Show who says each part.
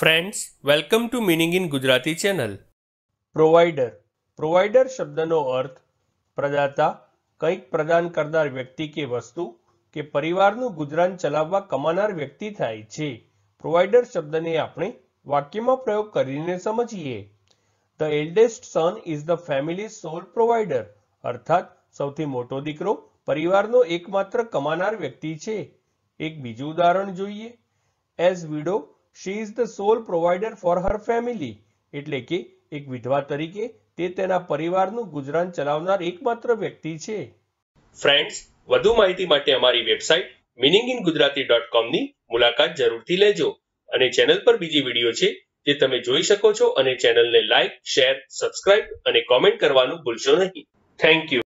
Speaker 1: friends welcome to meaning in Gujarati channel
Speaker 2: provider provider શબ્દનો અર્થ પ્રદાતા કંઈક પ્રદાન કરનાર વ્યક્તિ કે વસ્તુ કે પરિવારનું ગુજરાન ચલાવવા કમાનાર વ્યક્તિ થાય છે પ્રોવાઈડર શબ્દને આપણે વાક્યમાં પ્રયોગ કરીને સમજીએ the eldest son is the family sole provider અર્થાત સૌથી મોટો દીકરો પરિવારનો એકમાત્ર કમાનાર વ્યક્તિ છે એક બીજું ઉદાહરણ જોઈએ as widow she is the sole provider for her family એટલે કે એક વિધવા તરીકે તે તેના પરિવારનું ગુજરાન ચલાવનાર એકમાત્ર વ્યક્તિ છે ફ્રેન્ડ્સ વધુ માહિતી માટે અમારી website meaning in Gujarati dot કોમની મુલાકાત જરૂરથી લેજો અને ચેનલ પર બીજી વિડીયો છે જે તમે જોઈ શકો છો અને ચેનલને લાઈક શેર સબસ્ક્રાઇબ અને કોમેન્ટ કરવાનું ભૂલશો નહીં થેન્ક યુ